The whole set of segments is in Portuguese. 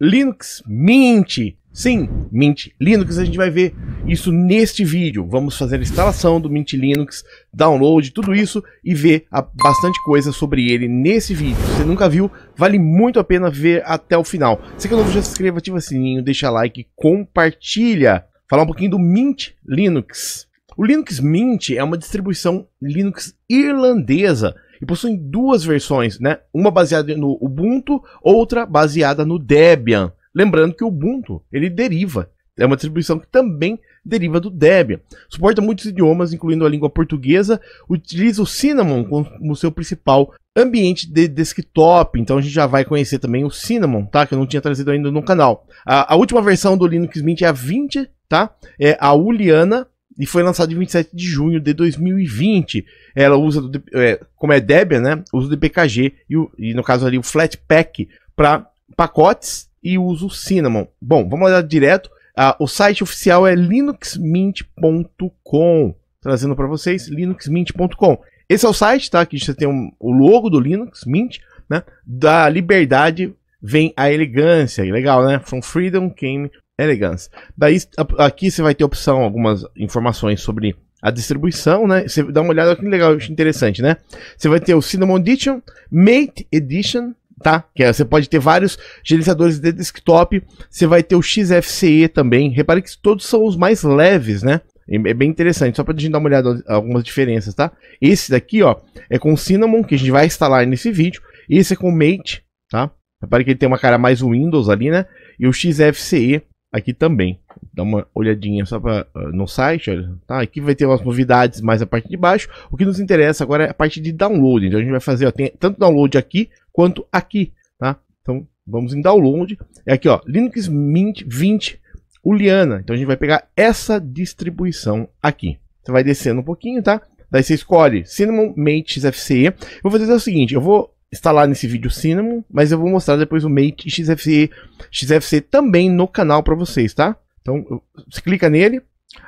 Linux Mint. Sim, Mint Linux, a gente vai ver isso neste vídeo. Vamos fazer a instalação do Mint Linux, download, tudo isso e ver bastante coisa sobre ele nesse vídeo. Se você nunca viu, vale muito a pena ver até o final. Se é novo, já se inscreva, ativa o sininho, deixa like, compartilha. Falar um pouquinho do Mint Linux. O Linux Mint é uma distribuição Linux irlandesa e possuem duas versões, né? Uma baseada no Ubuntu, outra baseada no Debian. Lembrando que o Ubuntu, ele deriva, é uma distribuição que também deriva do Debian. Suporta muitos idiomas, incluindo a língua portuguesa, utiliza o Cinnamon como seu principal ambiente de desktop, então a gente já vai conhecer também o Cinnamon, tá? Que eu não tinha trazido ainda no canal. A, a última versão do Linux Mint é a 20, tá? É a Uliana, e foi lançado em 27 de junho de 2020. Ela usa, é, como é Debian, né? Usa o DPKG e, o, e no caso ali o Flatpak para pacotes e usa o Cinnamon. Bom, vamos olhar direto. Ah, o site oficial é linuxmint.com, trazendo para vocês linuxmint.com. Esse é o site, tá? Que você tem um, o logo do Linux Mint, né? Da liberdade vem a elegância. Legal, né? From freedom came Elegance. Daí aqui você vai ter opção, algumas informações sobre a distribuição, né? Você dá uma olhada, que legal, interessante, né? Você vai ter o Cinnamon Edition, Mate Edition, tá? Que é, você pode ter vários gerenciadores de desktop, você vai ter o XFCE também. Repare que todos são os mais leves, né? É bem interessante, só para a gente dar uma olhada algumas diferenças, tá? Esse daqui, ó, é com Cinnamon, que a gente vai instalar nesse vídeo. Esse é com Mate, tá? Repare que ele tem uma cara mais Windows ali, né? E o XFCE aqui também. Dá uma olhadinha só pra, ah, no site, olha, tá? Aqui vai ter umas novidades mais a parte de baixo. O que nos interessa agora é a parte de download. Então a gente vai fazer ó, tem tanto download aqui quanto aqui, tá? Então vamos em download. É aqui, ó, Linux Mint 20 Uliana. Então a gente vai pegar essa distribuição aqui. Você vai descendo um pouquinho, tá? Daí você escolhe Cinnamon Mate XFCE. Vou fazer o seguinte, eu vou instalar nesse vídeo Cinnamon, mas eu vou mostrar depois o Mate xfc XFC também no canal para vocês, tá? Então, você clica nele,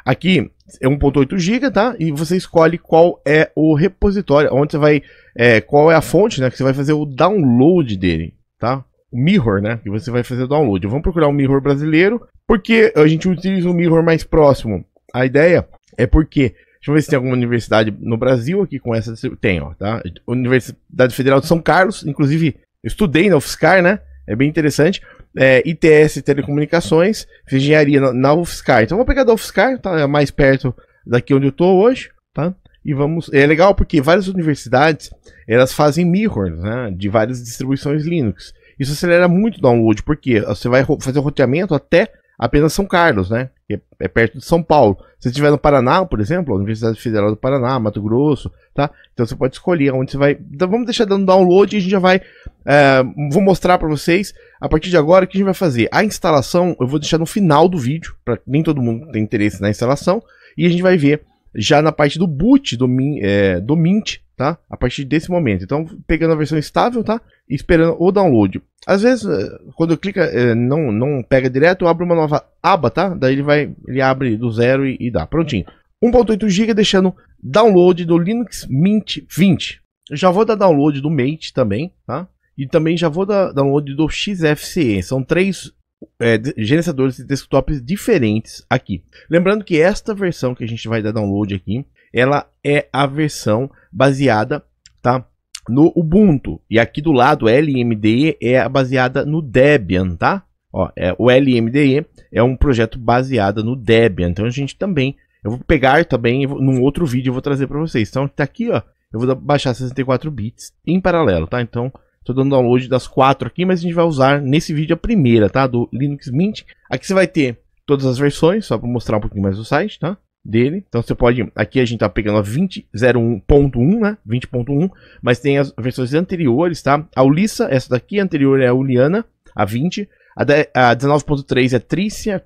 aqui é 1.8 GB, tá? E você escolhe qual é o repositório, onde você vai, é, qual é a fonte, né? Que você vai fazer o download dele, tá? O mirror, né? Que você vai fazer o download. Vamos procurar um mirror brasileiro, porque a gente utiliza o um mirror mais próximo. A ideia é porque Deixa eu ver se tem alguma universidade no Brasil aqui com essa. Tem, ó, tá? Universidade Federal de São Carlos, inclusive, eu estudei na UFSCar, né? É bem interessante. É, ITS Telecomunicações, fiz engenharia na, na UFSCar. Então vou pegar da UFSCar, tá é mais perto daqui onde eu tô hoje, tá? E vamos. É legal porque várias universidades elas fazem mirrors, né? De várias distribuições Linux. Isso acelera muito o download, porque você vai fazer o roteamento até apenas São Carlos, né? que é, é perto de São Paulo. Se você estiver no Paraná, por exemplo, Universidade Federal do Paraná, Mato Grosso, tá? Então você pode escolher onde você vai. Então vamos deixar dando download e a gente já vai. É, vou mostrar para vocês a partir de agora o que a gente vai fazer. A instalação eu vou deixar no final do vídeo, para nem todo mundo tem interesse na instalação, e a gente vai ver já na parte do boot do, min, é, do Mint, tá? A partir desse momento. Então, pegando a versão estável, tá? E esperando o download. Às vezes, eh, quando eu clica, é, eh, não, não pega direto, eu abro uma nova aba, tá? Daí ele vai, ele abre do zero e, e dá. Prontinho. 1.8 GB deixando download do Linux Mint 20. já vou dar download do Mate também, tá? E também já vou dar download do XFCE. São três é, gerenciadores de desktops diferentes aqui. Lembrando que esta versão que a gente vai dar download aqui, ela é a versão baseada, tá? No Ubuntu. E aqui do lado, LMDE é a baseada no Debian, tá? Ó, é, o LMDE é um projeto baseado no Debian. Então a gente também, eu vou pegar também vou, num outro vídeo eu vou trazer para vocês. Então tá aqui, ó, eu vou baixar 64 bits em paralelo, tá? Então Estou dando download das quatro aqui, mas a gente vai usar nesse vídeo a primeira, tá? Do Linux Mint. Aqui você vai ter todas as versões, só para mostrar um pouquinho mais o site, tá? Dele. Então você pode. Aqui a gente tá pegando a 20.01.1, né? 20.1, mas tem as versões anteriores, tá? A Ulissa, essa daqui, a anterior é a Uliana, a 20. A, a 19.3 é a Tricia.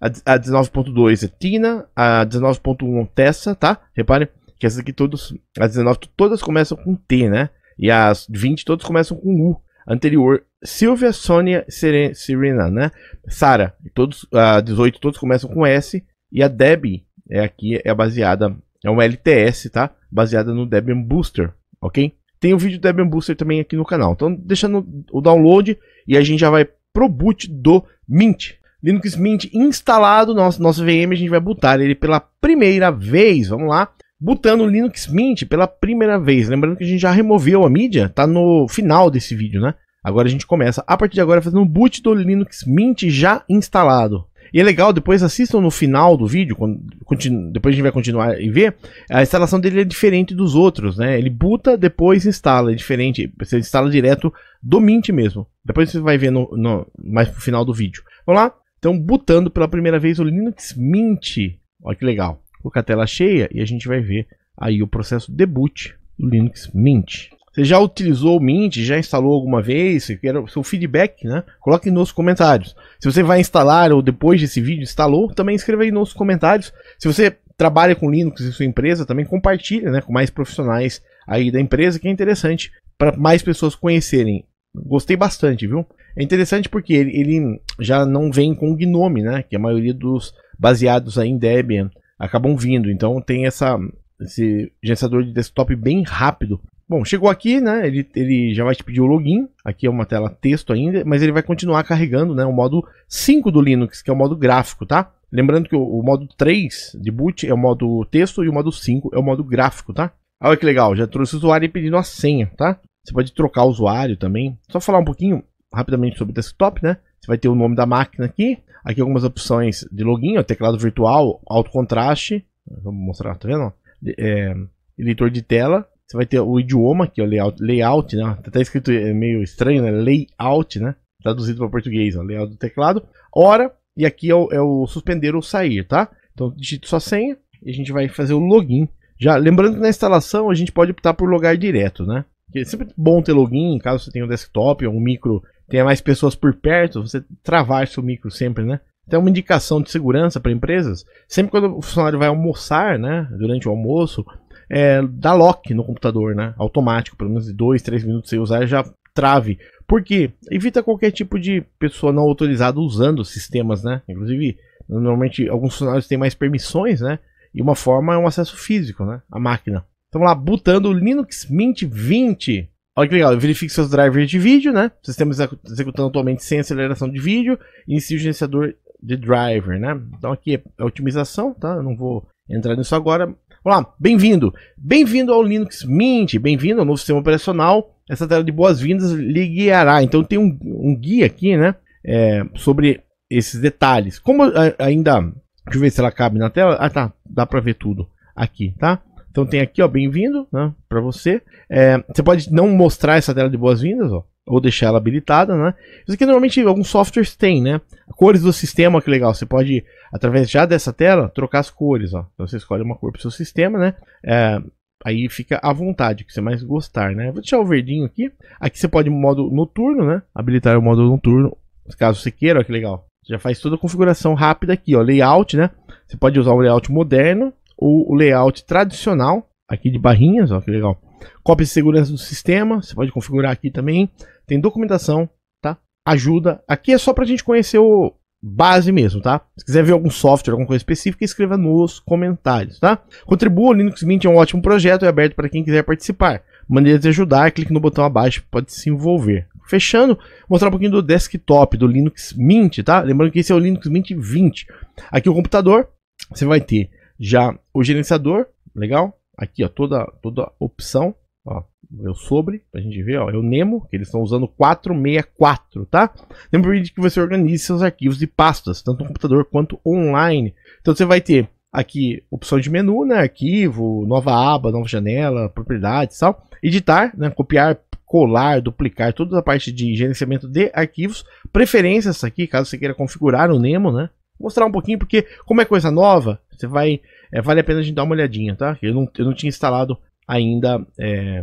A, a 19.2 é Tina. A 19.1 é Tessa, tá? Repare que essas aqui todos, as 19 todas começam com T, né? E as 20 todas começam com U. Anterior, Silvia, Sônia, Serena, né? Sara, todos, a 18 todos começam com S. E a Deb é aqui, é baseada, é um LTS, tá? Baseada no Debian Booster, ok? Tem o um vídeo do Debian Booster também aqui no canal. Então, deixando o download e a gente já vai pro boot do Mint. Linux Mint instalado, nosso, nosso VM, a gente vai botar ele pela primeira vez. Vamos lá botando o Linux Mint pela primeira vez. Lembrando que a gente já removeu a mídia, tá no final desse vídeo, né? Agora a gente começa, a partir de agora, fazendo um boot do Linux Mint já instalado. E é legal, depois assistam no final do vídeo, quando, continu, depois a gente vai continuar e ver, a instalação dele é diferente dos outros, né? Ele boota depois instala, é diferente, você instala direto do Mint mesmo. Depois você vai ver no, no, mais pro final do vídeo. Vamos lá? Então, botando pela primeira vez o Linux Mint. Olha que legal com a tela cheia e a gente vai ver aí o processo de boot do Linux Mint. Você já utilizou o Mint? Já instalou alguma vez? Se quer o seu feedback, né? Coloque nos comentários. Se você vai instalar ou depois desse vídeo instalou, também escreva aí nos comentários. Se você trabalha com Linux em sua empresa, também compartilha, né, com mais profissionais aí da empresa, que é interessante para mais pessoas conhecerem. Gostei bastante, viu? É interessante porque ele, ele já não vem com o GNOME, né, que a maioria dos baseados aí em Debian acabam vindo. Então tem essa, esse gerenciador de desktop bem rápido. Bom, chegou aqui, né? Ele, ele já vai te pedir o login. Aqui é uma tela texto ainda, mas ele vai continuar carregando, né? O modo 5 do Linux, que é o modo gráfico, tá? Lembrando que o, o modo 3 de boot é o modo texto e o modo 5 é o modo gráfico, tá? Olha que legal, já trouxe o usuário pedindo a senha, tá? Você pode trocar o usuário também. Só falar um pouquinho rapidamente sobre o desktop, né? Você vai ter o nome da máquina aqui, Aqui algumas opções de login, ó, teclado virtual, alto contraste. Vou mostrar, tá vendo? É, de tela. Você vai ter o idioma aqui, é o layout, layout né? Tá até escrito é, meio estranho, né? Layout, né? Traduzido para português, ó, layout do teclado. Hora, e aqui é o, é o suspender ou sair, tá? Então digita sua senha e a gente vai fazer o login. Já lembrando que na instalação a gente pode optar por logar direto, né? É sempre bom ter login, caso você tenha um desktop ou um micro tenha mais pessoas por perto, você travar seu micro sempre, né? Até uma indicação de segurança para empresas. Sempre quando o funcionário vai almoçar, né? Durante o almoço, é, dá lock no computador, né? Automático, pelo menos de três minutos sem usar, já trave. Porque evita qualquer tipo de pessoa não autorizada usando sistemas, né? Inclusive, normalmente alguns funcionários têm mais permissões, né? E uma forma é um acesso físico, né? A máquina. Estamos lá, botando o Linux Mint 20. Olha que legal, verifique seus drivers de vídeo, né? Sistema executando atualmente sem aceleração de vídeo. Inicie o gerenciador de driver, né? Então aqui é a é otimização, tá? Eu não vou entrar nisso agora. Olá, bem-vindo! Bem-vindo ao Linux Mint, bem-vindo ao novo sistema operacional. Essa tela de boas-vindas lhe guiará. Então tem um, um guia aqui, né? É, sobre esses detalhes. Como ainda. Deixa eu ver se ela cabe na tela. Ah, tá. Dá pra ver tudo aqui, tá? Então tem aqui, ó, bem-vindo, né, para você. É, você pode não mostrar essa tela de boas-vindas, ó, ou deixar ela habilitada, né? Isso aqui normalmente alguns softwares têm, né? Cores do sistema, que legal. Você pode, através já dessa tela, trocar as cores, ó. Então você escolhe uma cor para o seu sistema, né? É, aí fica à vontade, o que você mais gostar, né? Vou deixar o verdinho aqui. Aqui você pode modo noturno, né? Habilitar o modo noturno, caso você queira, ó, que legal. já faz toda a configuração rápida aqui, ó. Layout, né? Você pode usar o layout moderno, o, layout tradicional aqui de barrinhas, ó, que legal. Cópia de segurança do sistema, você pode configurar aqui também. Tem documentação, tá? Ajuda. Aqui é só pra gente conhecer o base mesmo, tá? Se quiser ver algum software, alguma coisa específica, escreva nos comentários, tá? Contribua, o Linux Mint é um ótimo projeto e é aberto para quem quiser participar. Maneira de ajudar, clique no botão abaixo, pode se envolver. Fechando, vou mostrar um pouquinho do desktop do Linux Mint, tá? Lembrando que esse é o Linux Mint 20. Aqui o computador, você vai ter já o gerenciador, legal? Aqui, ó, toda, toda opção, ó, eu sobre, pra gente ver, ó, é o Nemo, que eles estão usando 464, tá? Nemo de que você organize seus arquivos de pastas, tanto no computador quanto online. Então você vai ter aqui opção de menu, né, arquivo, nova aba, nova janela, propriedades, tal, editar, né, copiar, colar, duplicar, toda a parte de gerenciamento de arquivos, preferências aqui, caso você queira configurar o Nemo, né? Vou mostrar um pouquinho porque como é coisa nova, você vai. É, vale a pena a gente dar uma olhadinha, tá? Eu não, eu não tinha instalado ainda é,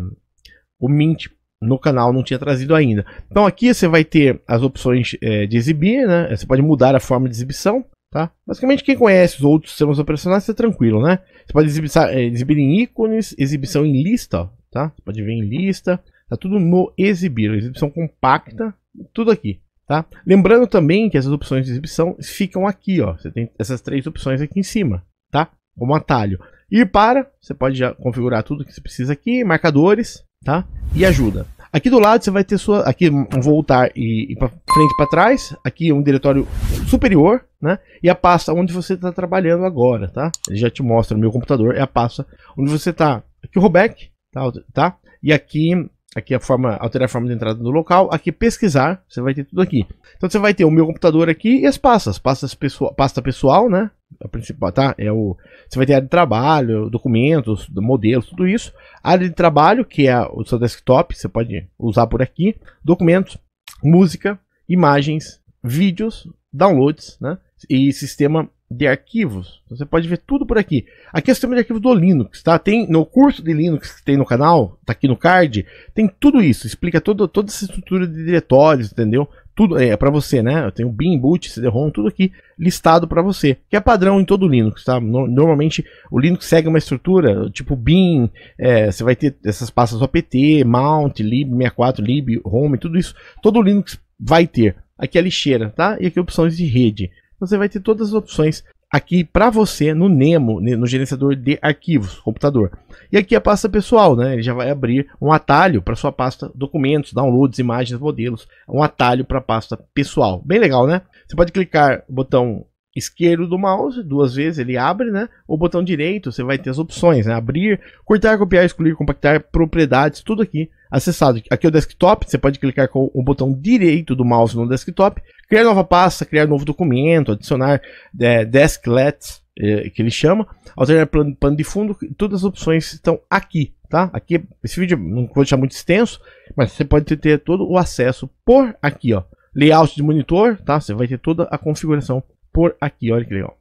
o Mint no canal, não tinha trazido ainda. Então aqui você vai ter as opções é, de exibir, né? Você pode mudar a forma de exibição, tá? Basicamente quem conhece os outros sistemas operacionais é tranquilo, né? Você pode exibir, é, exibir em ícones, exibição em lista, tá? Você pode ver em lista, tá tudo no exibir, exibição compacta, tudo aqui. Tá? Lembrando também que essas opções de exibição ficam aqui, ó. Você tem essas três opções aqui em cima tá? Como atalho. E para, você pode já configurar tudo que você precisa aqui, marcadores, tá? E ajuda. Aqui do lado você vai ter sua, aqui um voltar e, e para frente para trás, aqui é um diretório superior, né? E a pasta onde você está trabalhando agora, tá? Ele já te mostra no meu computador, é a pasta onde você está. Aqui o rollback, tá? tá? E aqui aqui é a forma, alterar a forma de entrada do local, aqui pesquisar, você vai ter tudo aqui. Então você vai ter o meu computador aqui e as pastas, pastas pessoal, pasta pessoal, né? a principal, tá? É o, você vai ter área de trabalho, documentos, modelos, tudo isso. área de trabalho, que é o seu desktop, você pode usar por aqui. Documentos, música, imagens, vídeos, downloads, né? E sistema de arquivos. Então, você pode ver tudo por aqui. Aqui é o sistema de arquivos do Linux, tá? Tem no curso de Linux que tem no canal, tá aqui no card, tem tudo isso. Explica todo, toda essa estrutura de diretórios, entendeu? tudo é para você, né? Eu tenho bin, boot, cd-rom, tudo aqui listado para você, que é padrão em todo Linux, tá? Normalmente o Linux segue uma estrutura tipo bin, é, você vai ter essas pastas apt, mount, lib64, lib, home, tudo isso, todo Linux vai ter. Aqui a é lixeira, tá? E aqui é opções de rede. Então, você vai ter todas as opções aqui para você no Nemo, no gerenciador de arquivos, computador. E aqui a pasta pessoal, né? Ele já vai abrir um atalho para sua pasta documentos, downloads, imagens, modelos, um atalho para a pasta pessoal. Bem legal, né? Você pode clicar no botão esquerdo do mouse, duas vezes ele abre, né? O botão direito, você vai ter as opções, né? Abrir, cortar, copiar, excluir, compactar, propriedades, tudo aqui acessado. Aqui é o desktop, você pode clicar com o botão direito do mouse no desktop, criar nova pasta, criar novo documento, adicionar é, desklets, é, que ele chama, alterar plano, plano de fundo, todas as opções estão aqui, tá? Aqui, esse vídeo não vou deixar muito extenso, mas você pode ter todo o acesso por aqui, ó. Layout de monitor, tá? Você vai ter toda a configuração por aqui. Olha que legal.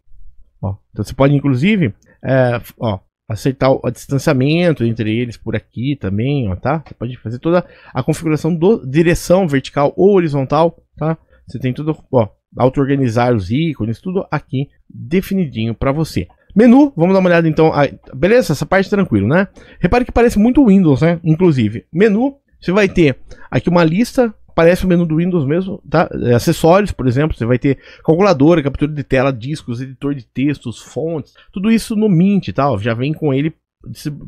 Ó, então você pode, inclusive, é, ó, aceitar o, o, distanciamento entre eles por aqui também, ó, tá? Você pode fazer toda a configuração do direção vertical ou horizontal, tá? Você tem tudo, ó, auto-organizar os ícones, tudo aqui definidinho para você. Menu, vamos dar uma olhada então. beleza, essa parte tranquilo, né? Repare que parece muito Windows, né? Inclusive, menu, você vai ter aqui uma lista aparece o menu do Windows mesmo, tá? É, acessórios, por exemplo, você vai ter calculadora, captura de tela, discos, editor de textos, fontes, tudo isso no Mint, tal, tá? já vem com ele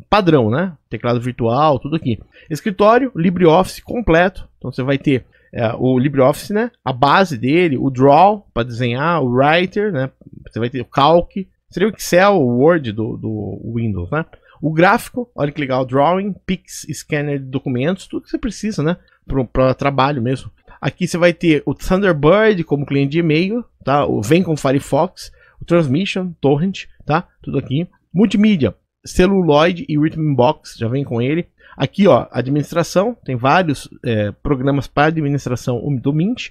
padrão, né? Teclado virtual, tudo aqui. Escritório, LibreOffice completo, então você vai ter é, o LibreOffice, né? A base dele, o Draw para desenhar, o Writer, né? Você vai ter o Calc, seria o Excel, o Word do, do Windows, né? O gráfico, olha que legal, Drawing, Pix, Scanner de documentos, tudo que você precisa, né? para trabalho mesmo. Aqui você vai ter o Thunderbird como cliente de e-mail, tá? O vem com Firefox, o Transmission, Torrent, tá? Tudo aqui. Multimídia, Celluloid e Rhythm Box já vem com ele. Aqui, ó, administração, tem vários é, programas para administração do Mint.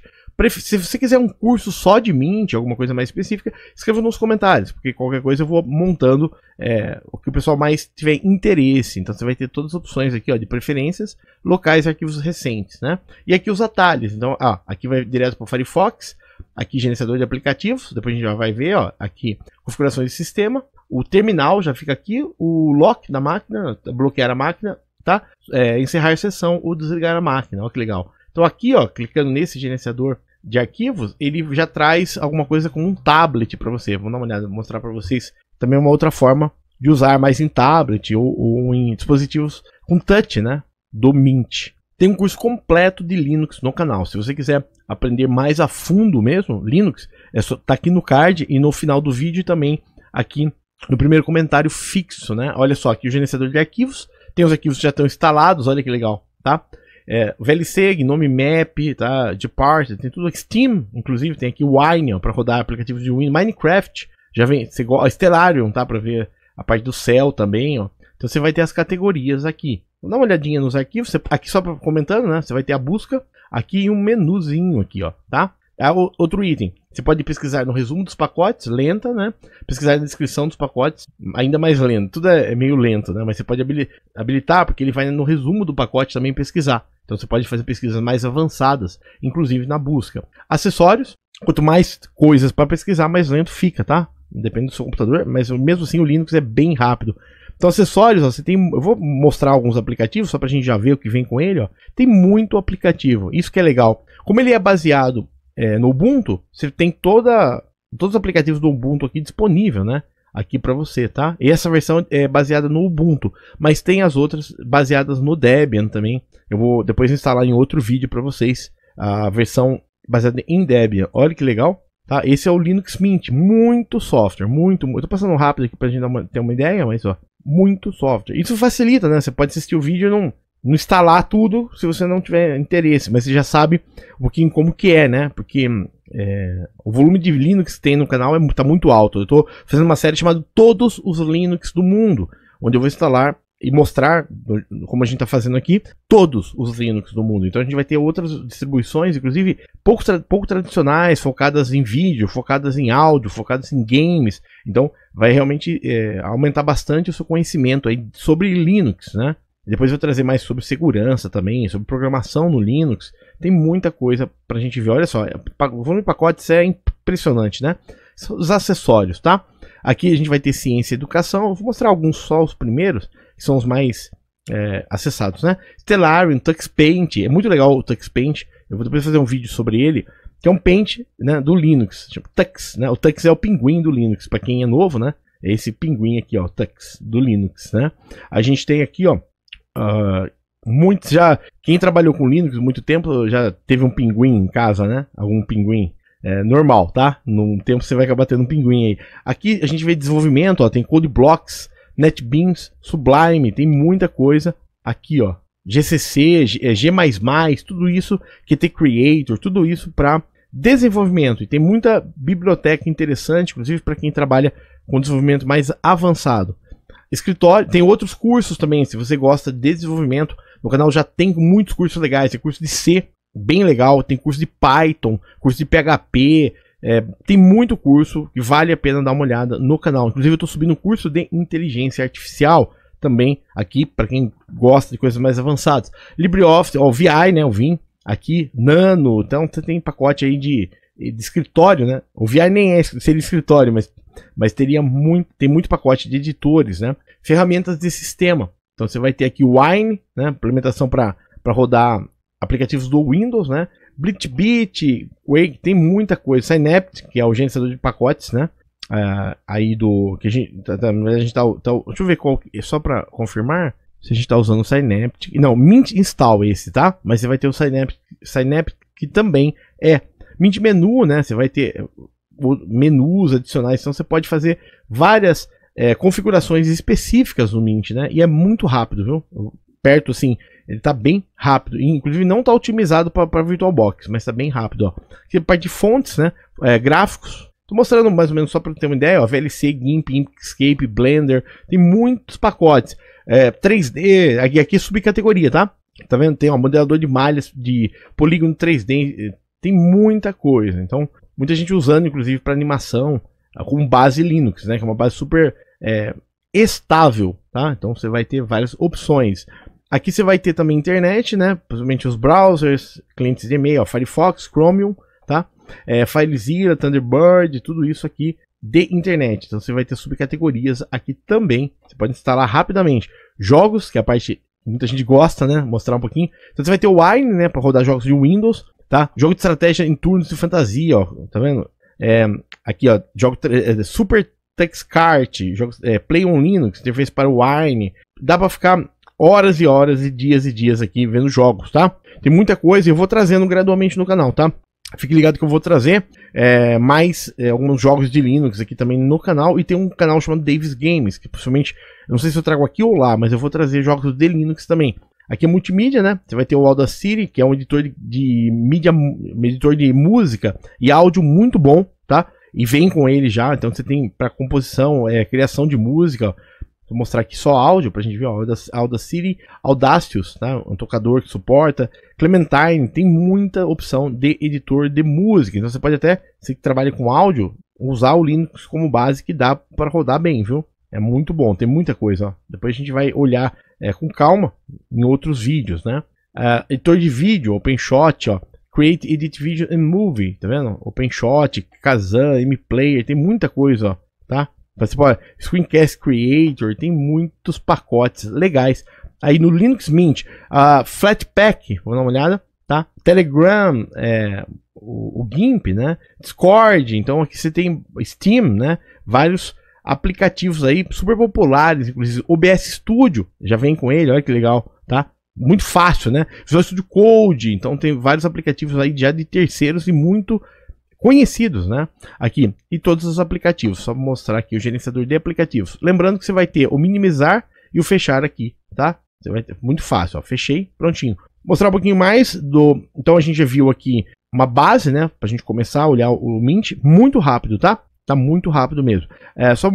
Se você quiser um curso só de Mint, alguma coisa mais específica, escreva nos comentários, porque qualquer coisa eu vou montando é, o que o pessoal mais tiver interesse. Então você vai ter todas as opções aqui ó, de preferências, locais e arquivos recentes. Né? E aqui os atalhos. Então, ah, aqui vai direto para o Firefox, aqui gerenciador de aplicativos, depois a gente já vai ver, ó, aqui configurações de sistema, o terminal já fica aqui, o lock da máquina, bloquear a máquina, tá? É, encerrar a sessão ou desligar a máquina, olha que legal. Então aqui, ó, clicando nesse gerenciador de arquivos, ele já traz alguma coisa com um tablet para você. Vou dar uma olhada, mostrar para vocês também uma outra forma de usar mais em tablet ou, ou em dispositivos com touch, né? Do Mint. Tem um curso completo de Linux no canal. Se você quiser aprender mais a fundo mesmo Linux, é só tá aqui no card e no final do vídeo também aqui no primeiro comentário fixo, né? Olha só aqui o gerenciador de arquivos, tem os arquivos que já estão instalados, olha que legal, tá? É, VLC, GNOME Map, tá? Departed, tem tudo Steam, inclusive, tem aqui Wine para rodar aplicativos de Windows. Minecraft, já vem, igual ó, Stellarium, tá? Para ver a parte do céu também, ó. Então você vai ter as categorias aqui. Dá uma olhadinha nos arquivos, você, aqui só comentando, né? Você vai ter a busca aqui em um menuzinho aqui, ó, tá? é outro item. Você pode pesquisar no resumo dos pacotes, lenta, né? Pesquisar na descrição dos pacotes, ainda mais lento. Tudo é, é meio lento, né? Mas você pode habilitar, porque ele vai no resumo do pacote também pesquisar. Então você pode fazer pesquisas mais avançadas, inclusive na busca. Acessórios. Quanto mais coisas para pesquisar, mais lento fica, tá? Depende do seu computador, mas mesmo assim o Linux é bem rápido. Então, acessórios, ó, você tem. Eu vou mostrar alguns aplicativos, só para a gente já ver o que vem com ele. Ó. Tem muito aplicativo. Isso que é legal. Como ele é baseado é, no Ubuntu, você tem toda, todos os aplicativos do Ubuntu aqui disponível, né? Aqui para você, tá? E essa versão é baseada no Ubuntu, mas tem as outras baseadas no Debian também. Eu vou depois instalar em outro vídeo para vocês a versão baseada em Debian. Olha que legal, tá? Esse é o Linux Mint, muito software, muito, muito. Eu tô passando rápido aqui para a gente ter uma ideia, mas ó, muito software. Isso facilita, né? Você pode assistir o vídeo não não instalar tudo se você não tiver interesse, mas você já sabe um pouquinho como que é, né? Porque é, o volume de Linux que tem no canal está é muito alto. Eu estou fazendo uma série chamada Todos os Linux do Mundo, onde eu vou instalar e mostrar, como a gente está fazendo aqui, todos os Linux do mundo. Então a gente vai ter outras distribuições, inclusive pouco, tra pouco tradicionais, focadas em vídeo, focadas em áudio, focadas em games. Então vai realmente é, aumentar bastante o seu conhecimento aí sobre Linux, né? Depois eu vou trazer mais sobre segurança também, sobre programação no Linux. Tem muita coisa pra gente ver. Olha só, o volume de pacotes é impressionante, né? Os acessórios, tá? Aqui a gente vai ter ciência e educação. Eu vou mostrar alguns só os primeiros, que são os mais é, acessados, né? Stellarium, Tux Paint. É muito legal o Tux Paint. Eu vou depois fazer um vídeo sobre ele que é um paint né, do Linux, tipo Tux, né? O Tux é o pinguim do Linux, para quem é novo, né? É esse pinguim aqui, ó, Tux do Linux, né? A gente tem aqui, ó, Uh, ah, muitos já. Quem trabalhou com Linux muito tempo já teve um pinguim em casa, né? Algum pinguim. É normal, tá? Num tempo você vai acabar tendo um pinguim aí. Aqui a gente vê desenvolvimento, ó, tem Code Blocks, NetBeans, Sublime, tem muita coisa aqui, ó. GCC, G++, é, tudo isso, QT Creator, tudo isso para desenvolvimento. E tem muita biblioteca interessante, inclusive para quem trabalha com desenvolvimento mais avançado. Escritório, tem outros cursos também, se você gosta de desenvolvimento, no canal já tem muitos cursos legais, tem curso de C, bem legal, tem curso de Python, curso de PHP, é, tem muito curso que vale a pena dar uma olhada no canal. Inclusive eu estou subindo um curso de inteligência artificial também aqui, para quem gosta de coisas mais avançadas. LibreOffice, o VI, né, o Vim, aqui, Nano, então você tem pacote aí de de escritório, né? O VI nem é, seria escritório, mas, mas teria muito, tem muito pacote de editores, né? Ferramentas de sistema. Então você vai ter aqui o Wine, né? Implementação para rodar aplicativos do Windows, né? Blitbit, Quake, tem muita coisa. Synapse, que é o gerenciador de pacotes, né? Uh, aí do que a gente, tá, tá a gente tá, tá, deixa eu ver qual só para confirmar se a gente tá usando o Synaptic. Não, Mint install é esse, tá? Mas você vai ter o Synaptic, Synaptic que também é Mint menu, né? Você vai ter menus adicionais, então você pode fazer várias é, configurações específicas no Mint, né? E é muito rápido, viu? Perto assim, ele tá bem rápido. inclusive não tá otimizado para VirtualBox, mas tá bem rápido, ó. Aqui a parte de fontes, né? É, gráficos. Tô mostrando mais ou menos só para ter uma ideia, ó, VLC, GIMP, Inkscape, Blender, tem muitos pacotes. É, 3D, aqui, aqui é subcategoria, tá? Tá vendo? Tem um modelador de malhas de polígono 3D, tem muita coisa. Então, muita gente usando, inclusive, para animação ah, com base Linux, né? Que é uma base super é, estável, tá? Então você vai ter várias opções. Aqui você vai ter também internet, né? Principalmente os browsers, clientes de e-mail, ó, Firefox, Chromium, tá? É, FileZilla, Thunderbird, tudo isso aqui de internet. Então você vai ter subcategorias aqui também. Você pode instalar rapidamente jogos, que é a parte que muita gente gosta, né? Mostrar um pouquinho. Então você vai ter o Wine, né? Para rodar jogos de Windows tá? Jogo de estratégia em turnos de fantasia, ó, tá vendo? É, aqui, ó, jogo é, é, Super Text Cart, jogo, é, Play on Linux, interface para o Wine. Dá para ficar horas e horas e dias e dias aqui vendo jogos, tá? Tem muita coisa e eu vou trazendo gradualmente no canal, tá? Fique ligado que eu vou trazer é, mais é, alguns jogos de Linux aqui também no canal. E tem um canal chamado Davis Games, que possivelmente, não sei se eu trago aqui ou lá, mas eu vou trazer jogos de Linux também. Aqui é multimídia, né? Você vai ter o Audacity, que é um editor de, mídia, um editor de música e áudio muito bom, tá? E vem com ele já, então você tem para composição, é, criação de música. Vou mostrar aqui só áudio pra gente ver, ó, Audacity, Audacious, tá? Um tocador que suporta, Clementine, tem muita opção de editor de música. Então você pode até, se trabalha com áudio, usar o Linux como base que dá para rodar bem, viu? É muito bom, tem muita coisa, ó. Depois a gente vai olhar é, com calma em outros vídeos, né? Uh, editor de vídeo, OpenShot, ó, Create, Edit Video and Movie, tá vendo? OpenShot, Kazan, MPlayer, tem muita coisa, ó, tá? Você pode, Screencast Creator, tem muitos pacotes legais. Aí no Linux Mint, uh, Flatpak, vou dar uma olhada, tá? Telegram, é, o, o GIMP, né? Discord, então aqui você tem Steam, né? Vários aplicativos aí super populares, inclusive OBS Studio já vem com ele, olha que legal, tá? Muito fácil, né? Visual Studio Code, então tem vários aplicativos aí já de terceiros e muito conhecidos, né? Aqui, e todos os aplicativos, só mostrar aqui o gerenciador de aplicativos. Lembrando que você vai ter o minimizar e o fechar aqui, tá? Você vai ter, muito fácil, ó, fechei, prontinho. Mostrar um pouquinho mais do, então a gente já viu aqui uma base, né, pra gente começar a olhar o Mint, muito rápido, tá? Tá muito rápido mesmo. É, só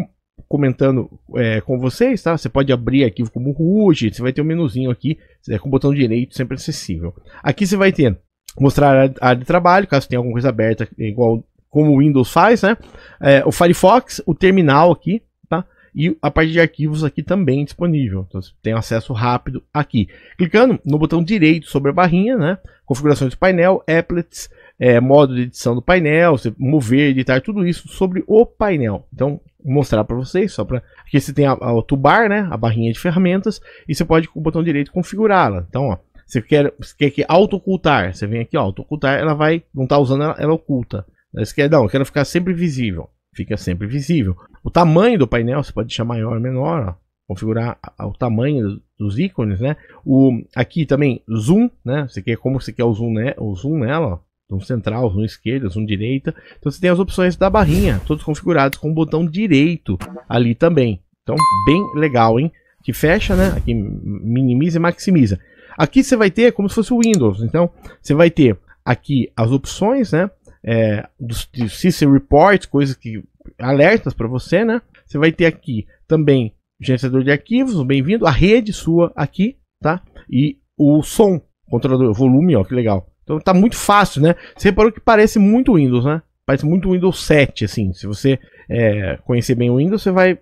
comentando é, com vocês, tá? Você pode abrir arquivo como root, você vai ter um menuzinho aqui, é, com o botão direito sempre acessível. Aqui você vai ter mostrar a área de trabalho, caso tenha alguma coisa aberta, igual como o Windows faz, né? É, o Firefox, o terminal aqui, tá? E a parte de arquivos aqui também disponível. Então você tem acesso rápido aqui. Clicando no botão direito sobre a barrinha, né? Configurações do painel, applets, é, modo de edição do painel, você mover, editar, tudo isso sobre o painel. Então, mostrar para vocês, só para aqui você tem a, a, o toolbar, né, a barrinha de ferramentas, e você pode com o botão direito configurá-la. Então, ó, você quer, você quer que auto-ocultar, você vem aqui, ó, auto-ocultar, ela vai, não está usando, ela, ela oculta. Você quer, não, eu quero ficar sempre visível, fica sempre visível. O tamanho do painel, você pode deixar maior, menor, ó, configurar o tamanho dos ícones, né? O aqui também zoom, né? Você quer como você quer o zoom, né? O zoom nela, ó um central, um esquerda, um direita. Então você tem as opções da barrinha, todos configurados com o botão direito ali também. Então bem legal, hein? Que fecha, né? Aqui minimiza e maximiza. Aqui você vai ter como se fosse o Windows. Então você vai ter aqui as opções, né? É, dos, dos System Reports, coisas que alertas para você, né? Você vai ter aqui também gerenciador de arquivos, bem-vindo, a rede sua aqui, tá? E o som, controlador, volume, ó, que legal então tá muito fácil, né? Você reparou que parece muito Windows, né? Parece muito Windows 7, assim. Se você é, conhecer bem o Windows, você vai.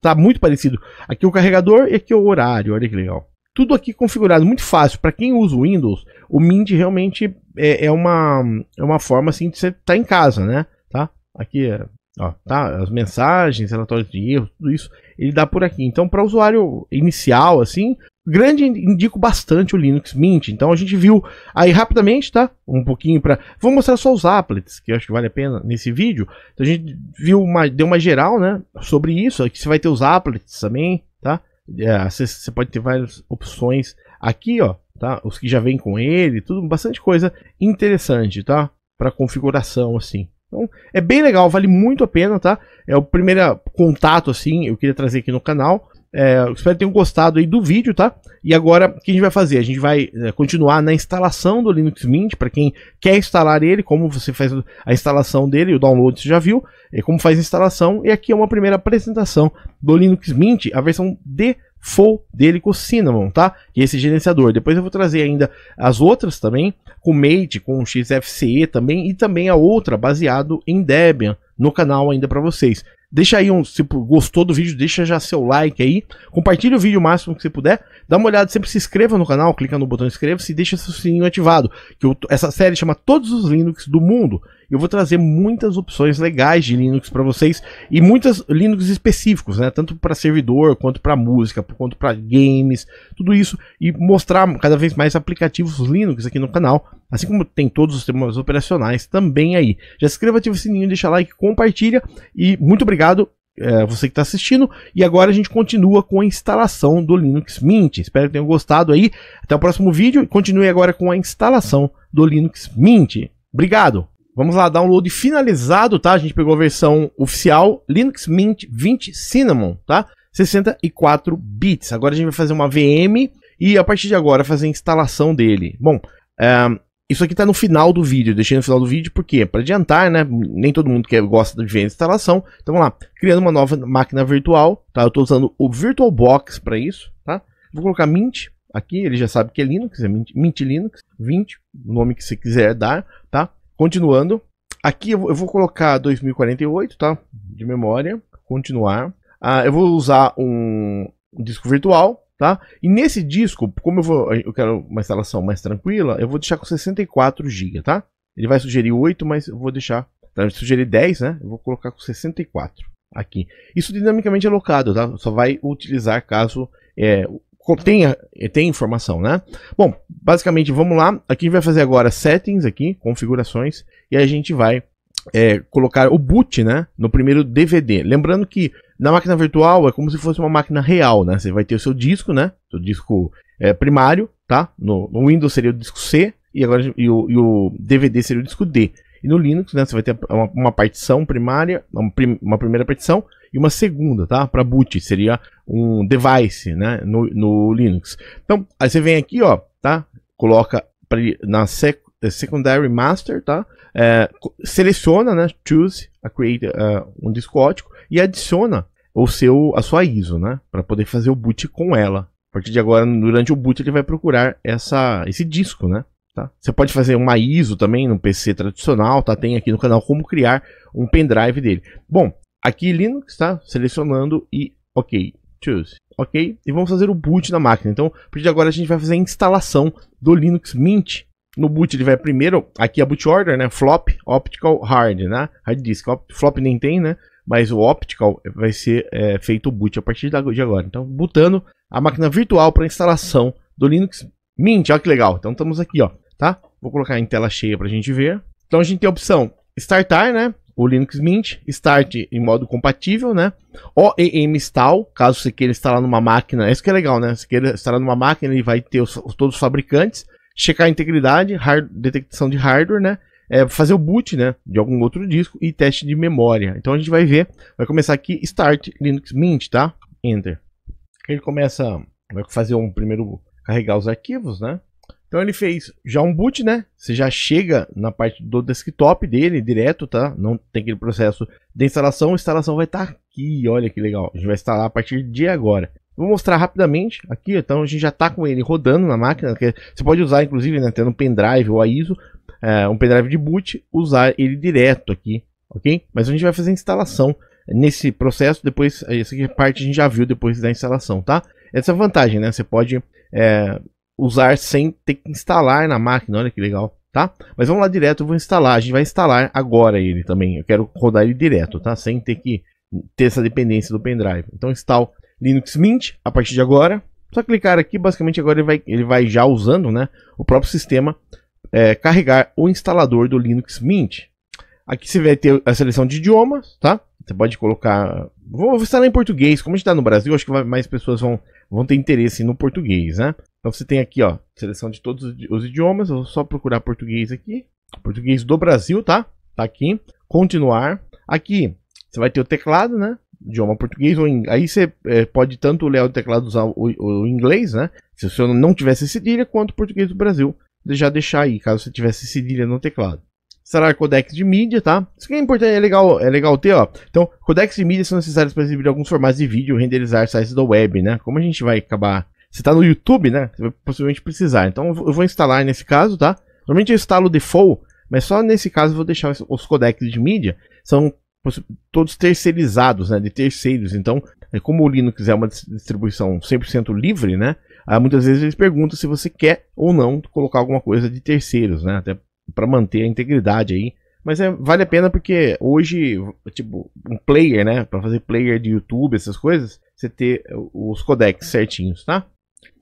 Tá muito parecido. Aqui o carregador e aqui o horário. Olha que legal. Tudo aqui configurado, muito fácil. Para quem usa o Windows, o Mint realmente é, é, uma, é uma forma assim de você estar tá em casa, né? Tá? Aqui é Ó, tá? As mensagens, relatórios de erro, tudo isso, ele dá por aqui. Então, para usuário inicial, assim, grande indico bastante o Linux Mint. Então a gente viu aí rapidamente, tá? Um pouquinho para, vou mostrar só os applets, que eu acho que vale a pena nesse vídeo. Então a gente viu uma deu uma geral, né, sobre isso, aqui você vai ter os applets também, tá? É, você, pode ter várias opções aqui, ó, tá? Os que já vem com ele, tudo bastante coisa interessante, tá? Para configuração assim. Então, é bem legal, vale muito a pena, tá? É o primeiro contato assim, eu queria trazer aqui no canal é, espero que tenham gostado aí do vídeo, tá? E agora, o que a gente vai fazer? A gente vai é, continuar na instalação do Linux Mint, para quem quer instalar ele, como você faz a instalação dele, o download você já viu, é, como faz a instalação. E aqui é uma primeira apresentação do Linux Mint, a versão default full dele com o Cinnamon, tá? E é esse gerenciador. Depois eu vou trazer ainda as outras também, com Mate, com XFCE também, e também a outra baseado em Debian no canal ainda para vocês. Deixa aí um, se gostou do vídeo, deixa já seu like aí. Compartilha o vídeo o máximo que você puder. Dá uma olhada, sempre se inscreva no canal, clica no botão inscreva-se e deixa seu sininho ativado. Que eu, essa série chama Todos os Linux do Mundo. Eu vou trazer muitas opções legais de Linux para vocês e muitos Linux específicos, né? Tanto para servidor, quanto para música, quanto para games, tudo isso e mostrar cada vez mais aplicativos Linux aqui no canal Assim como tem todos os sistemas operacionais também aí. Já se inscreva, ativa o sininho, deixa like, compartilha. E muito obrigado é, você que está assistindo. E agora a gente continua com a instalação do Linux Mint. Espero que tenham gostado aí. Até o próximo vídeo. Continue agora com a instalação do Linux Mint. Obrigado! Vamos lá, download finalizado, tá? A gente pegou a versão oficial Linux Mint 20 Cinnamon, tá? 64 bits. Agora a gente vai fazer uma VM e a partir de agora fazer a instalação dele. Bom, é, isso aqui está no final do vídeo, deixei no final do vídeo porque para adiantar, né? Nem todo mundo que gosta de ver a instalação. Então vamos lá, criando uma nova máquina virtual, tá? Eu estou usando o VirtualBox para isso, tá? Vou colocar Mint aqui, ele já sabe que é Linux, é Mint, Mint Linux 20, o nome que você quiser dar, tá? Continuando, aqui eu vou, eu vou colocar 2048, tá? De memória, continuar. Ah, eu vou usar um, um disco virtual, tá? E nesse disco, como eu vou, eu quero uma instalação mais tranquila, eu vou deixar com 64 GB, tá? Ele vai sugerir 8, mas eu vou deixar, tá? Eu 10, né? Eu vou colocar com 64 aqui. Isso dinamicamente é alocado, tá? Só vai utilizar caso é, tenha, é, tenha informação, né? Bom, basicamente, vamos lá. Aqui a gente vai fazer agora settings aqui, configurações, e a gente vai é, colocar o boot, né? No primeiro DVD. Lembrando que na máquina virtual é como se fosse uma máquina real, né? Você vai ter o seu disco, né? O disco é, primário, tá? No, no, Windows seria o disco C e agora e o, e o, DVD seria o disco D. E no Linux, né? Você vai ter uma, uma partição primária, uma, prim, uma, primeira partição e uma segunda, tá? Para boot seria um device, né? No, no, Linux. Então aí você vem aqui, ó, tá? Coloca pra, na sec, eh, secondary master, tá? É, seleciona, né? Choose a create uh, um disco ótico e adiciona o seu a sua ISO, né, para poder fazer o boot com ela. A partir de agora, durante o boot, ele vai procurar essa esse disco, né? Tá? Você pode fazer uma ISO também no PC tradicional, tá? Tem aqui no canal como criar um pendrive dele. Bom, aqui Linux, está Selecionando e OK, choose. OK, e vamos fazer o boot na máquina. Então, a partir de agora a gente vai fazer a instalação do Linux Mint no boot ele vai primeiro, aqui é a boot order, né? Flop, optical, hard, né? Hard disk, flop nem tem, né? mas o Optical vai ser é, feito o boot a partir de agora. Então, botando a máquina virtual para instalação do Linux Mint. Olha que legal. Então, estamos aqui, ó, tá? Vou colocar em tela cheia para a gente ver. Então, a gente tem a opção Startar, né? O Linux Mint, Start em modo compatível, né? OEM install, caso você queira instalar numa máquina. Isso que é legal, né? Se queira instalar numa máquina, ele vai ter os, todos os fabricantes. Checar a integridade, hard, detecção de hardware, né? é, fazer o boot né, de algum outro disco e teste de memória. Então a gente vai ver, vai começar aqui Start Linux Mint, tá? Enter. Ele começa, vai fazer um primeiro carregar os arquivos, né? Então ele fez já um boot, né? Você já chega na parte do desktop dele direto, tá? Não tem aquele processo de instalação, a instalação vai estar tá aqui, olha que legal. A gente vai instalar a partir de agora. Vou mostrar rapidamente aqui, então a gente já está com ele rodando na máquina. Você pode usar, inclusive, né, tendo pendrive ou a ISO é, um pendrive de boot, usar ele direto aqui, ok? Mas a gente vai fazer a instalação nesse processo, depois, essa é parte a gente já viu depois da instalação, tá? Essa é a vantagem, né? Você pode é, usar sem ter que instalar na máquina, olha que legal, tá? Mas vamos lá direto, eu vou instalar, a gente vai instalar agora ele também, eu quero rodar ele direto, tá? Sem ter que ter essa dependência do pendrive. Então install Linux Mint a partir de agora, só clicar aqui, basicamente agora ele vai, ele vai já usando né, o próprio sistema é, carregar o instalador do Linux Mint. Aqui você vai ter a seleção de idiomas, tá? Você pode colocar. Vou, instalar em português. Como a gente está no Brasil, acho que mais pessoas vão, vão ter interesse no português, né? Então você tem aqui, ó, seleção de todos os idiomas. Eu vou só procurar português aqui. Português do Brasil, tá? Tá aqui. Continuar. Aqui você vai ter o teclado, né? Idioma português. Ou Aí você é, pode tanto ler o teclado usar o, o, inglês, né? Se o senhor não tivesse cedilha, quanto português do Brasil já deixar aí, caso você tivesse cedilha no teclado. Será codecs de mídia, tá? Isso que é importante, é legal, é legal ter, ó. Então, codecs de mídia são necessários para exibir alguns formatos de vídeo, renderizar sites da web, né? Como a gente vai acabar... Você está no YouTube, né? Você vai possivelmente precisar. Então, eu vou instalar nesse caso, tá? Normalmente eu instalo default, mas só nesse caso eu vou deixar os codecs de mídia. São todos terceirizados, né? De terceiros. Então, é como o Linux é uma distribuição 100% livre, né? ah, muitas vezes eles perguntam se você quer ou não colocar alguma coisa de terceiros, né? Até para manter a integridade aí. Mas é, vale a pena porque hoje, tipo, um player, né? Para fazer player de YouTube, essas coisas, você ter os codecs certinhos, tá?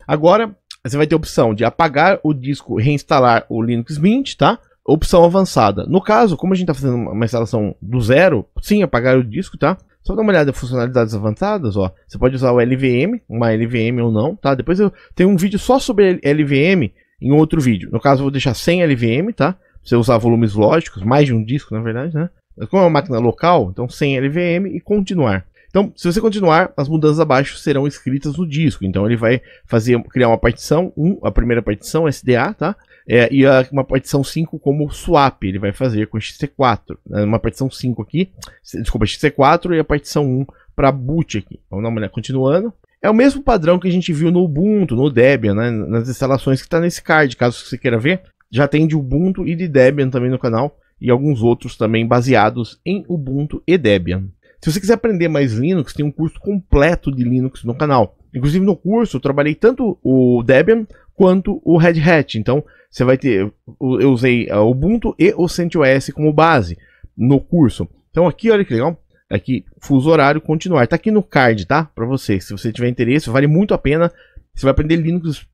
Agora, você vai ter a opção de apagar o disco, reinstalar o Linux Mint, tá? Opção avançada. No caso, como a gente está fazendo uma instalação do zero, sim, apagar o disco, tá? Só dá uma olhada em funcionalidades avançadas, ó. Você pode usar o LVM, uma LVM ou não, tá? Depois eu tenho um vídeo só sobre LVM em outro vídeo. No caso, eu vou deixar sem LVM, tá? você usar volumes lógicos, mais de um disco, na verdade, né? Mas como é uma máquina local, então sem LVM e continuar. Então, se você continuar, as mudanças abaixo serão escritas no disco. Então, ele vai fazer, criar uma partição, um, a primeira partição, SDA, tá? É, e a, uma partição 5 como swap, ele vai fazer com XC4. Né? Uma partição 5 aqui, desculpa, XC4 e a partição 1 para boot aqui. Vamos dar uma olhada, continuando. É o mesmo padrão que a gente viu no Ubuntu, no Debian, né, nas instalações que está nesse card, caso você queira ver. Já tem de Ubuntu e de Debian também no canal, e alguns outros também baseados em Ubuntu e Debian. Se você quiser aprender mais Linux, tem um curso completo de Linux no canal. Inclusive no curso eu trabalhei tanto o Debian quanto o Red Hat. Então, você vai ter. Eu usei o eh, Ubuntu e o CentOS como base no curso. Então, aqui, olha que legal. Aqui, fuso horário, continuar. Tá aqui no card, tá? Para você. Se você tiver interesse, vale muito a pena. Você vai aprender Linux,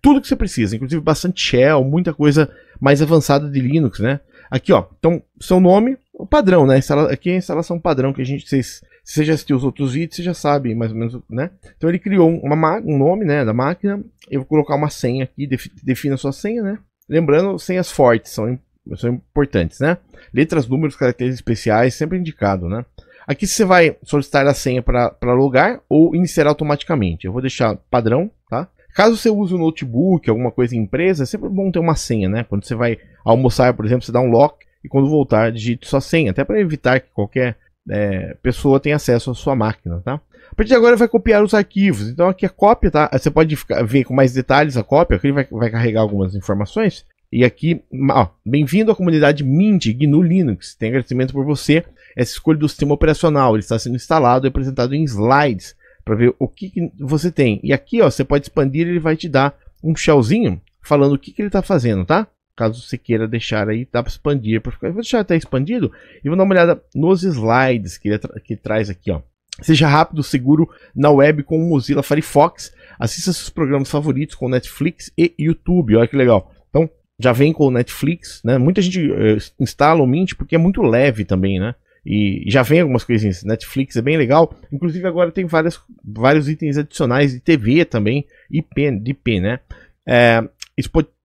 tudo que você precisa, inclusive bastante shell, muita coisa mais avançada de Linux, né? Aqui, ó. Então, seu nome, o padrão, né? Aqui é a instalação padrão que a gente, vocês se você já assistiu os outros vídeos, você já sabe mais ou menos, né? Então ele criou uma, um nome, né, da máquina. Eu vou colocar uma senha aqui, defina a sua senha, né? Lembrando, senhas fortes são, são importantes, né? Letras, números, caracteres especiais, sempre indicado, né? Aqui você vai solicitar a senha para logar ou iniciar automaticamente. Eu vou deixar padrão, tá? Caso você use um notebook, alguma coisa em empresa, é sempre bom ter uma senha, né? Quando você vai almoçar, por exemplo, você dá um lock e quando voltar digite sua senha, até para evitar que qualquer é, pessoa tem acesso à sua máquina, tá? A partir de agora vai copiar os arquivos. Então aqui a é cópia, tá? Você pode ficar, ver com mais detalhes a cópia, aqui ele vai, vai carregar algumas informações. E aqui, ó, bem-vindo à comunidade Mint GNU Linux. Tem agradecimento por você. Essa escolha do sistema operacional, ele está sendo instalado e apresentado em slides para ver o que, que, você tem. E aqui, ó, você pode expandir, ele vai te dar um shellzinho falando o que, que ele está fazendo, tá? caso você queira deixar aí, dá para expandir. Vou deixar até expandido e vou dar uma olhada nos slides que ele, tra que traz aqui. Ó. Seja rápido, seguro na web com o Mozilla Firefox. Assista seus programas favoritos com Netflix e YouTube. Olha que legal. Então, já vem com o Netflix, né? Muita gente uh, instala o Mint porque é muito leve também, né? E já vem algumas coisinhas. Netflix é bem legal. Inclusive agora tem várias, vários itens adicionais de TV também. IP, de IP né? É,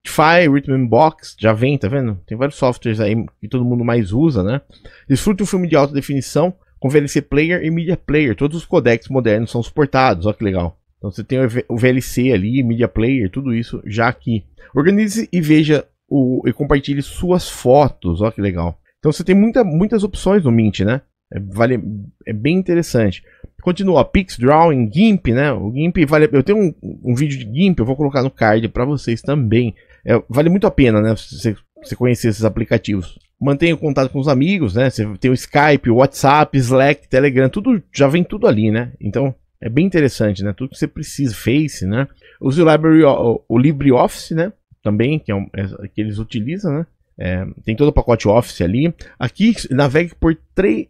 Spotify, Rhythm Box, já vem, tá vendo? Tem vários softwares aí que todo mundo mais usa, né? Desfrute um filme de alta definição com VLC Player e Media Player. Todos os codecs modernos são suportados, olha que legal. Então você tem o VLC ali, Media Player, tudo isso já aqui. Organize e veja o, e compartilhe suas fotos, olha que legal. Então você tem muita, muitas opções no Mint, né? É, vale, é bem interessante. Continua, Pix, Drawing, GIMP, né? O GIMP vale. Eu tenho um, um vídeo de GIMP, eu vou colocar no card para vocês também. É, vale muito a pena, né? Você, conhecer esses aplicativos. Mantenha contato com os amigos, né? Você tem o Skype, o WhatsApp, Slack, Telegram, tudo já vem tudo ali, né? Então é bem interessante, né? Tudo que você precisa, Face, né? Use o, library, o, o LibreOffice, né? Também, que, é, um, é que eles utilizam, né? É, tem todo o pacote Office ali. Aqui navegue por 3,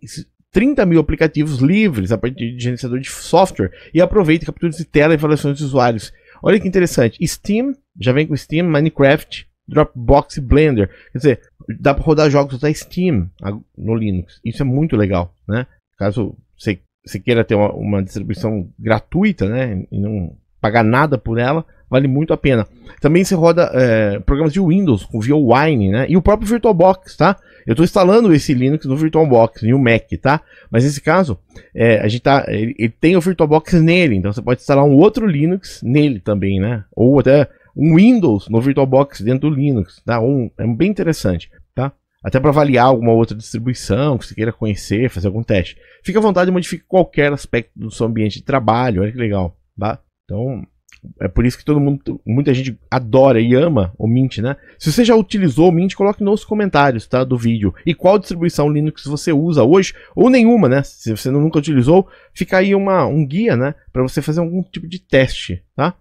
30 mil aplicativos livres a partir de gerenciador de software e aproveite capturas de tela e avaliações de usuários. Olha que interessante. Steam já vem com Steam, Minecraft, Dropbox e Blender. Quer dizer, dá para rodar jogos da Steam no Linux. Isso é muito legal, né? Caso você, você queira ter uma, uma, distribuição gratuita, né? E não pagar nada por ela, vale muito a pena. Também você roda é, programas de Windows com Wine, né? E o próprio VirtualBox, tá? Eu estou instalando esse Linux no VirtualBox e o Mac, tá? Mas nesse caso, é, a gente tá, ele, ele tem o VirtualBox nele, então você pode instalar um outro Linux nele também, né? Ou até um Windows no VirtualBox dentro do Linux. Tá? Um, é bem interessante. Tá? Até para avaliar alguma outra distribuição que você queira conhecer, fazer algum teste. Fique à vontade e modifique qualquer aspecto do seu ambiente de trabalho. Olha que legal. Tá? Então, é por isso que todo mundo, muita gente adora e ama o Mint, né? Se você já utilizou o Mint, coloque nos comentários, tá, do vídeo. E qual distribuição Linux você usa hoje ou nenhuma, né? Se você nunca utilizou, fica aí uma, um guia, né, para você fazer algum tipo de teste, tá?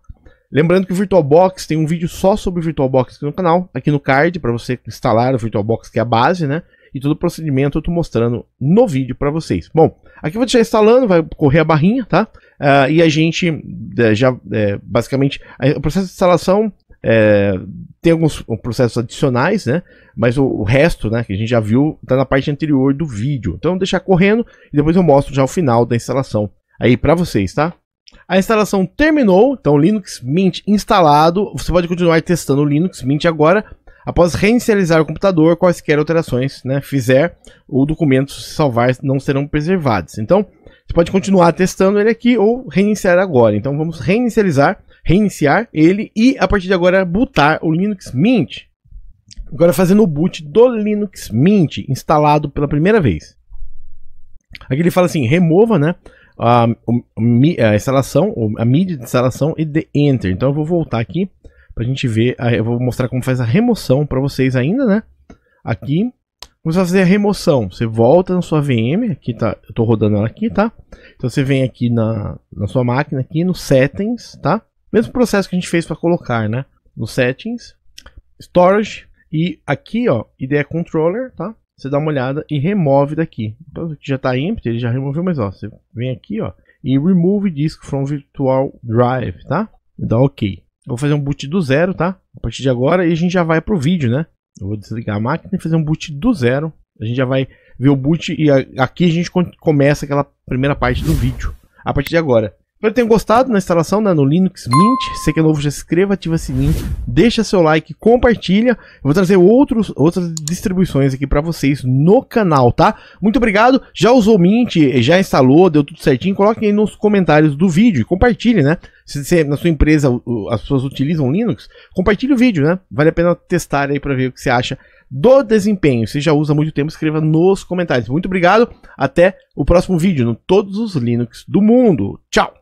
Lembrando que o VirtualBox tem um vídeo só sobre o VirtualBox aqui no canal, aqui no card, para você instalar o VirtualBox, que é a base, né? E todo o procedimento eu estou mostrando no vídeo para vocês. Bom, aqui eu vou deixar instalando, vai correr a barrinha, tá? Uh, e a gente eh, já, eh, basicamente, o processo de instalação é, tem alguns processos adicionais, né? Mas o, o, resto, né, que a gente já viu, tá na parte anterior do vídeo. Então, deixar correndo e depois eu mostro já o final da instalação aí para vocês, tá? A instalação terminou, então Linux Mint instalado. Você pode continuar testando o Linux Mint agora. Após reinicializar o computador, quaisquer alterações né, fizer, o documento se salvar não serão preservados. Então, você pode continuar testando ele aqui ou reiniciar agora. Então, vamos reinicializar, reiniciar ele e, a partir de agora, bootar o Linux Mint. Agora fazendo o boot do Linux Mint, instalado pela primeira vez. Aqui ele fala assim, remova, né? a, a instalação, a mídia de instalação e de enter. Então eu vou voltar aqui para a gente ver, eu vou mostrar como faz a remoção para vocês ainda, né? Aqui, você vai fazer a remoção, você volta na sua VM, aqui tá, eu tô rodando ela aqui, tá? Então você vem aqui na, na sua máquina, aqui no settings, tá? Mesmo processo que a gente fez para colocar, né? No settings, storage, e aqui, ó, ideia controller, tá? você dá uma olhada e remove daqui. Então, já está empty, ele já removeu, mas ó, você vem aqui ó, e remove disk from virtual drive, tá? dá ok. vou fazer um boot do zero, tá? A partir de agora e a gente já vai pro vídeo, né? Eu vou desligar a máquina e fazer um boot do zero. A gente já vai ver o boot e a, aqui a gente começa aquela primeira parte do vídeo. A partir de agora. Espero que tenham gostado na instalação né, no Linux Mint. Se é, é novo, já se inscreva, ativa o sininho, deixa seu like, compartilha. Eu vou trazer outros, outras distribuições aqui para vocês no canal, tá? Muito obrigado. Já usou o Mint, já instalou, deu tudo certinho? Coloquem aí nos comentários do vídeo e compartilhe, né? Se, você na sua empresa as pessoas utilizam Linux, compartilhe o vídeo, né? Vale a pena testar aí para ver o que você acha do desempenho. Se já usa muito tempo, escreva nos comentários. Muito obrigado. Até o próximo vídeo no Todos os Linux do Mundo. Tchau!